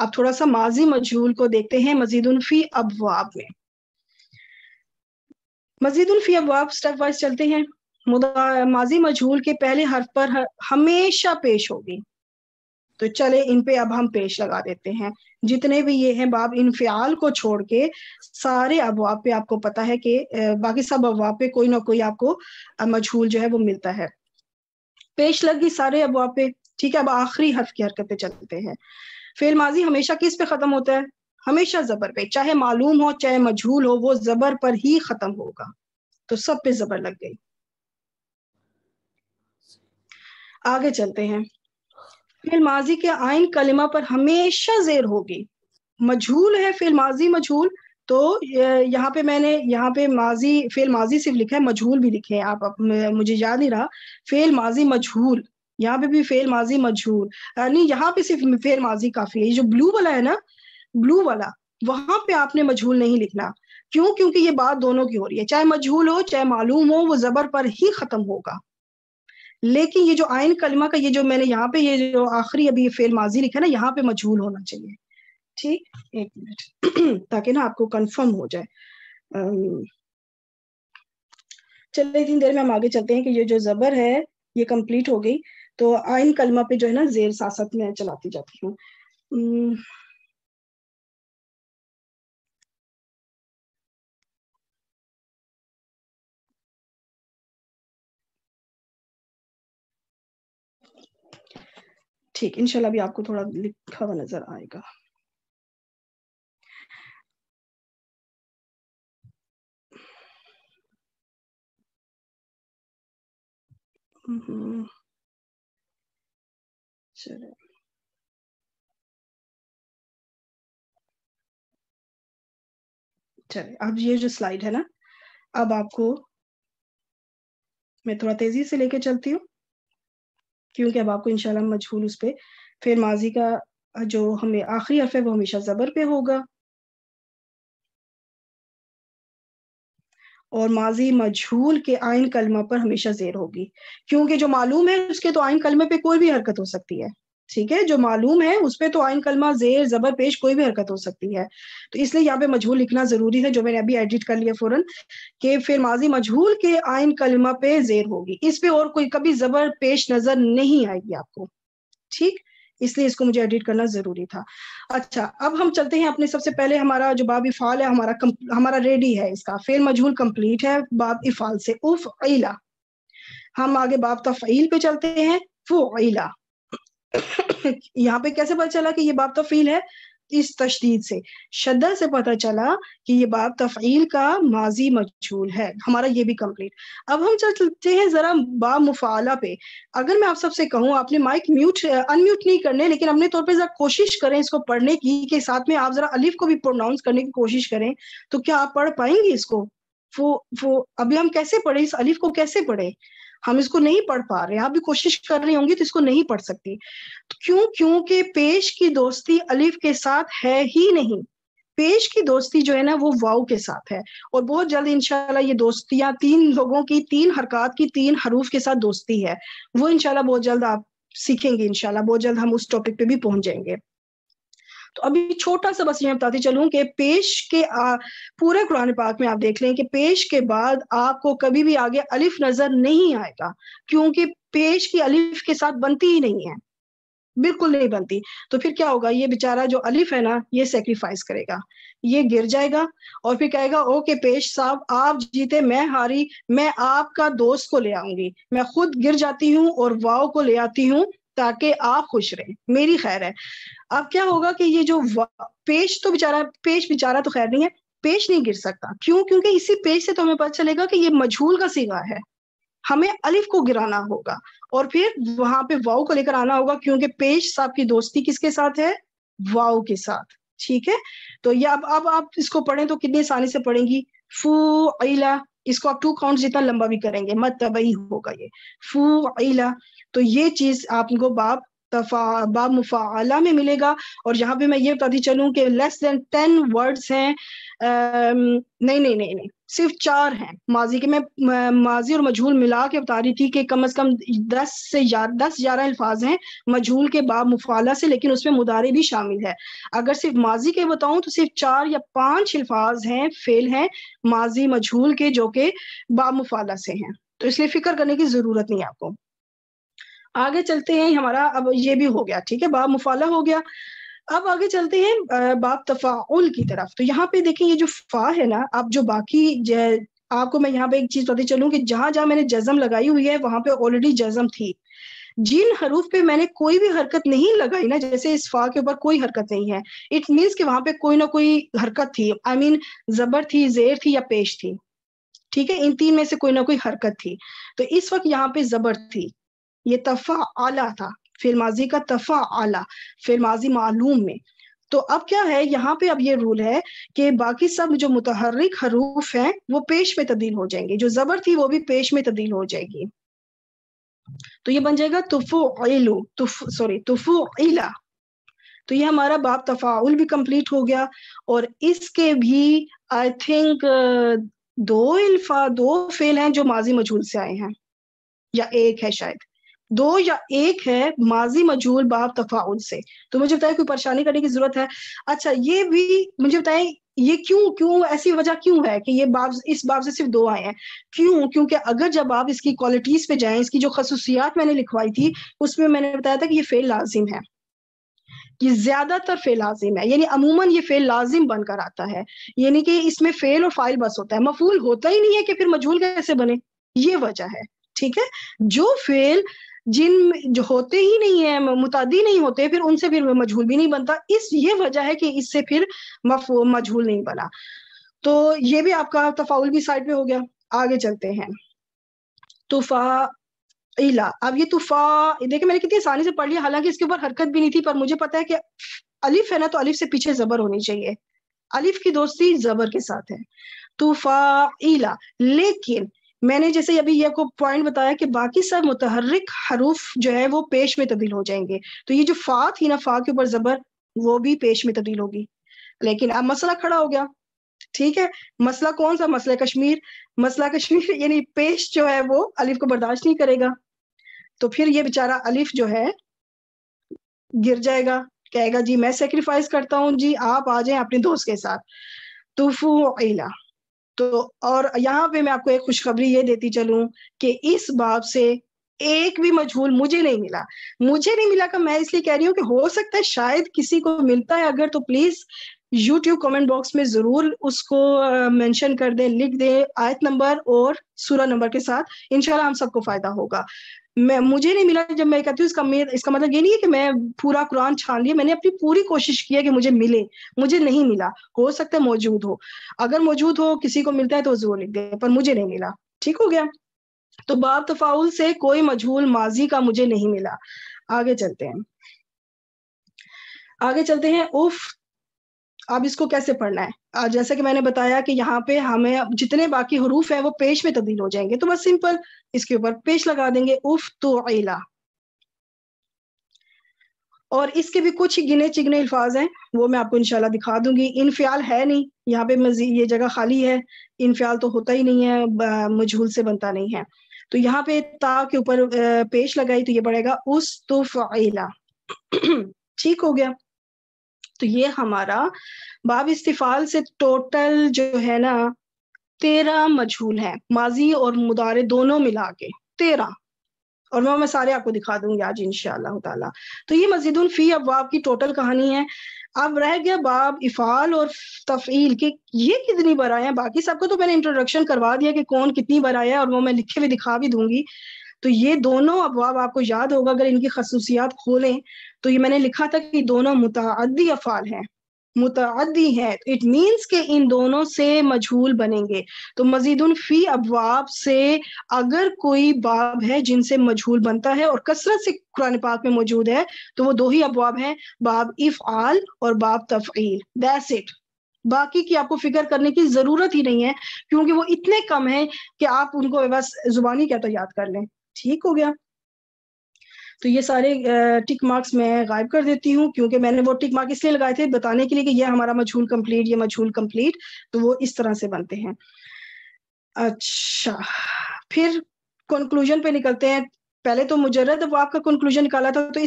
अब थोड़ा सा माजी मजहूल को देखते हैं मजीदुल्फी अबवाब में मजीदुल्फी अबवाब स्टेप वाइज चलते हैं माजी मजहूल के पहले हर्फ पर हर, हमेशा पेश होगी तो चले इन पे अब हम पेश लगा देते हैं जितने भी ये हैं बाब इन फ्याल को छोड़ के सारे अबवाब पे आपको पता है कि बाकी सब अबवाब पे कोई ना कोई आपको मजहूल जो है वो मिलता है पेश लगी सारे अबवाब पे ठीक है अब आखिरी हर्फ की हरकत पे चलते हैं फेल माजी हमेशा किस पे खत्म होता है हमेशा जबर पे चाहे मालूम हो चाहे मजहूल हो वो जबर पर ही खत्म होगा तो सब पे जबर लग गई आगे चलते हैं फिल माजी के आयन कलिमा पर हमेशा जेर होगी मजहूल है फिल माजी मजहूल तो यहाँ पे मैंने यहाँ पे माजी फेल माजी सिर्फ लिखा है मजहूल भी लिखे हैं आप, आप मुझे याद नहीं रहा फेल माजी मजहूल यहाँ पे भी फेल माजी मजहूर यानी यहाँ पे सिर्फ फेल माजी काफी है जो ब्लू वाला है ना ब्लू वाला वहां पे आपने मजहूल नहीं लिखना क्यों क्योंकि ये बात दोनों की हो रही है चाहे मजहूल हो चाहे मालूम हो वो जबर पर ही खत्म होगा लेकिन ये जो आयन कलमा का ये जो मैंने यहाँ पे ये जो आखिरी अभी ये फेल माजी लिखा ना यहाँ पे मजहूल होना चाहिए ठीक एक मिनट ताकि ना आपको कंफर्म हो जाए चलिए इतनी देर में हम आगे चलते हैं कि ये जो जबर है ये कंप्लीट हो गई तो आइन कलमा पे जो है ना जेर सासत में चलाती जाती हूँ ठीक इंशाल्लाह भी आपको थोड़ा लिखा हुआ नजर आएगा हम्म चलो चलिए अब ये जो स्लाइड है ना अब आपको मैं थोड़ा तेजी से लेके चलती हूँ क्योंकि अब आपको इंशाल्लाह मजहूल उस पर फिर माजी का जो हमें आखिरी अर्फ है वो हमेशा जबर पे होगा और माजी मजहूल के आयन कलमा पर हमेशा जेर होगी क्योंकि जो मालूम है उसके तो आयन कलमे पे कोई भी हरकत हो सकती है ठीक है जो मालूम है उस पर तो आयन कलमा जेर जबर पेश कोई भी हरकत हो सकती है तो इसलिए यहाँ पे मजहूल लिखना जरूरी है जो मैंने अभी एडिट कर लिया फौरन के फिर माजी मजहूल के आयन कलमा पे जेर होगी इस पे और कोई कभी जबर पेश नजर नहीं आएगी आपको ठीक इसलिए इसको मुझे एडिट करना जरूरी था अच्छा अब हम चलते हैं अपने सबसे पहले हमारा जो बाब इफाल है हमारा हमारा रेडी है इसका फेल मजहूल कंप्लीट है बाब इफाल से उफ अला हम आगे बाब तफील पे चलते हैं फो अला यहाँ पे कैसे पता चला कि ये बाब तफील है इस तशदीद से शद्दा से पता चला कि ये बाब तफ़ील का माजी मजहूल है हमारा ये भी कम्प्लीट अब हम चलते हैं ज़रा बा मुफाला पे अगर मैं आप सबसे कहूँ आपने माइक म्यूट अनम्यूट नहीं करने लेकिन अपने तौर पर ज़रा कोशिश करें इसको पढ़ने की के साथ में आप ज़रा अलिफ को भी प्रोनाउंस करने की कोशिश करें तो क्या आप पढ़ पाएंगे इसको वो वो अभी हम कैसे पढ़े इस अलिफ को कैसे पढ़े हम इसको नहीं पढ़ पा रहे आप भी कोशिश कर रही होंगी तो इसको नहीं पढ़ सकती तो क्यों क्योंकि पेश की दोस्ती अलिफ के साथ है ही नहीं पेश की दोस्ती जो है ना वो वाऊ के साथ है और बहुत जल्द इनशाला ये दोस्तियां तीन लोगों की तीन हरकत की तीन हरूफ के साथ दोस्ती है वो इनशाला बहुत जल्द आप सीखेंगे इनशाला बहुत जल्द हम उस टॉपिक पे भी पहुंच जाएंगे तो अभी छोटा सा बस ये बताती चलूं कि पेश के आ, पूरे कुरान पाक में आप देख लें कि पेश के बाद आपको कभी भी आगे अलिफ नजर नहीं आएगा क्योंकि पेश की अलिफ के साथ बनती ही नहीं है बिल्कुल नहीं बनती तो फिर क्या होगा ये बेचारा जो अलिफ है ना ये सेक्रीफाइस करेगा ये गिर जाएगा और फिर कहेगा ओके पेश साहब आप जीते मैं हारी मैं आपका दोस्त को ले आऊंगी मैं खुद गिर जाती हूँ और वाव को ले आती हूँ ताकि आप खुश रहें मेरी खैर है अब क्या होगा कि ये जो पेश तो बेचारा पेश बेचारा तो खैर नहीं है पेश नहीं गिर सकता क्यों क्योंकि इसी पेश से तो हमें पता चलेगा कि ये मजहूल का सिगा है हमें अलिफ को गिराना होगा और फिर वहां पे वाव को लेकर आना होगा क्योंकि पेश साहब की दोस्ती किसके साथ है वाव के साथ ठीक है तो ये अब अब आप इसको पढ़ें तो कितनी आसानी से पढ़ेंगी फू अला इसको आप टू काउंट जितना लंबा भी करेंगे मत तबई होगा ये फू अला तो ये चीज आपको बाप तफा में मिलेगा और यहाँ पे मैं ये बताती चलूँ कि लेस देन टेन वर्ड्स हैं नहीं नहीं नहीं नहीं सिर्फ चार हैं माजी के मैं माजी और मजहूल मिला के बता रही थी कि कम अज कम दस से दस ग्यारह अल्फाज हैं मजहूल के बाब मुफाला से लेकिन उसमें मुदारे भी शामिल है अगर सिर्फ माजी के बताऊं तो सिर्फ चार या पांच अल्फाज हैं फेल हैं माजी मजहूल के जो के बाब मुफाला से हैं तो इसलिए फिक्र करने की जरूरत नहीं आपको आगे चलते हैं हमारा अब ये भी हो गया ठीक है बाब मुफाला हो गया अब आगे चलते हैं बाब तफाउल की तरफ तो यहाँ पे देखें ये जो फा है ना अब जो बाकी आपको मैं यहाँ पे एक चीज बताती चलूँ कि जहां जहां मैंने जजम लगाई हुई है वहां पे ऑलरेडी जजम थी जिन हरूफ पे मैंने कोई भी हरकत नहीं लगाई ना जैसे इस फा के ऊपर कोई हरकत नहीं है इट मीन्स कि वहां पे कोई ना कोई हरकत थी आई I मीन mean, जबर थी जेर थी या पेश थी ठीक है इन तीन में से कोई ना कोई हरकत थी तो इस वक्त यहाँ पे जबर थी ये तफा आला था फिर माजी का तफा आला फिर माजी मालूम में तो अब क्या है यहाँ पे अब ये रूल है कि बाकी सब जो मुतहरिक हरूफ हैं वो पेश में तब्दील हो जाएंगे जो जबर थी वो भी पेश में तब्दील हो जाएगी तो ये बन जाएगा तुफो इलू तुफ सॉरी तुफो इला तो ये हमारा बाप तफाउल भी कंप्लीट हो गया और इसके भी आई थिंक दो इल्फा दो फेल हैं जो माजी मजहूल से आए हैं या एक है शायद दो या एक है माजी मजूल बाप तफाउल से तो मुझे बताया कोई परेशानी करने की जरूरत है अच्छा ये भी मुझे बताएं ये क्यों क्यों ऐसी वजह क्यों है कि ये बाप इस बाप से सिर्फ दो आए हैं क्यों क्योंकि अगर जब आप इसकी क्वालिटीज पे जाएं इसकी जो खसूसियात मैंने लिखवाई थी उसमें मैंने बताया था कि ये फेल लाजिम है ये ज्यादातर फेल लाजिम है यानी अमूमन ये फेल लाजिम बनकर आता है यानी कि इसमें फेल और फाइल बस होता है मफूल होता ही नहीं है कि फिर मजहूल कैसे बने ये वजह है ठीक है जो फेल जिन जो होते ही नहीं है मुतादी नहीं होते फिर उनसे फिर मजहूल भी नहीं बनता इस ये वजह है कि इससे फिर मजहूल नहीं बना तो ये भी आपका तफाउल भी साइड पे हो गया आगे चलते हैं तुफा इला अब ये तुफा देखिए मैंने कितनी आसानी से पढ़ लिया हालांकि इसके ऊपर हरकत भी नहीं थी पर मुझे पता है कि अलिफ है ना तो अलिफ से पीछे जबर होनी चाहिए अलिफ की दोस्ती जबर के साथ है तूफा इला लेकिन मैंने जैसे अभी ये को पॉइंट बताया कि बाकी सब मुतहरक हरूफ जो है वो पेश में तब्दील हो जाएंगे तो ये जो फा थी ना फा के ऊपर जबर वो भी पेश में तब्दील होगी लेकिन अब मसला खड़ा हो गया ठीक है मसला कौन सा मसला कश्मीर मसला कश्मीर यानी पेश जो है वो अलिफ को बर्दाश्त नहीं करेगा तो फिर ये बेचारा अलिफ जो है गिर जाएगा कहेगा जी मैं सेक्रीफाइस करता हूँ जी आप आ जाए अपने दोस्त के साथ तूफू तो अला तो और यहाँ पे मैं आपको एक खुशखबरी ये देती चलूं कि इस बाब से एक भी मजहूल मुझे नहीं मिला मुझे नहीं मिला का मैं इसलिए कह रही हूँ कि हो सकता है शायद किसी को मिलता है अगर तो प्लीज YouTube कमेंट बॉक्स में जरूर उसको मेंशन कर दें लिख दें आयत नंबर और सूरा नंबर के साथ इनशाला हम सबको फायदा होगा मैं मुझे नहीं मिला जब मैं कहती हूँ इसका इसका मतलब ये नहीं है कि मैं पूरा कुरान छान लिया मैंने अपनी पूरी कोशिश की है कि मुझे मिले मुझे नहीं मिला हो सकता है मौजूद हो अगर मौजूद हो किसी को मिलता है तो जरूर लिख दे पर मुझे नहीं मिला ठीक हो गया तो बाब तफाउल से कोई मजहूल माजी का मुझे नहीं मिला आगे चलते हैं आगे चलते हैं उफ अब इसको कैसे पढ़ना है जैसा कि मैंने बताया कि यहाँ पे हमें जितने बाकी हरूफ हैं वो पेश में तब्दील हो जाएंगे तो बस सिंपल इसके ऊपर पेश लगा देंगे उफ तो इला और इसके भी कुछ गिने चिगने अल्फाज हैं वो मैं आपको इंशाल्लाह दिखा दूंगी इनफ्याल है नहीं यहाँ पे मजीद ये जगह खाली है इनफ्याल तो होता ही नहीं है मजहूल से बनता नहीं है तो यहाँ पे ता के ऊपर पेश लगाई तो ये पड़ेगा उस तो ठीक हो गया तो ये हमारा बाब इस्तीफाल से टोटल जो है ना तेरह मजहूल है माजी और मुदारे दोनों मिला के तेरह और वो मैं सारे आपको दिखा दूंगी आज इन ताला तो ये मस्जिद फी अबवाब की टोटल कहानी है अब रह गया बाब इफ़ाल और तफ़ील के ये कितनी आए हैं बाकी सबको तो मैंने इंट्रोडक्शन करवा दिया कि कौन कितनी आया है और वो मैं लिखे हुए दिखा भी दूंगी तो ये दोनों अबवाब आपको याद होगा अगर इनकी खसूसियात खोलें तो ये मैंने लिखा था कि दोनों मुतादी अफाल हैं मुतादी हैं इट मीन्स के इन दोनों से मजहूल बनेंगे तो मजीद फी अबाब से अगर कोई बाब है जिनसे मजहूल बनता है और कसरत से कुरान पाक में मौजूद है तो वो दो ही अबवाब हैं बाब इफ़ाल और बाब तफ़ील दैट्स इट बाकी की आपको फिक्र करने की जरूरत ही नहीं है क्योंकि वो इतने कम हैं कि आप उनको बस जुबानी क्या तो याद कर लें ठीक हो गया तो ये सारे टिक मार्क्स मैं गायब कर देती हूँ क्योंकि मैंने वो टिक मार्क इसलिए लगाए थे बताने के लिए कि ये हमारा मछूल कंप्लीट ये मछूल कंप्लीट तो वो इस तरह से बनते हैं अच्छा फिर कंक्लूजन पे निकलते हैं पहले तो मुजरद वाक का कंक्लूजन निकाला था तो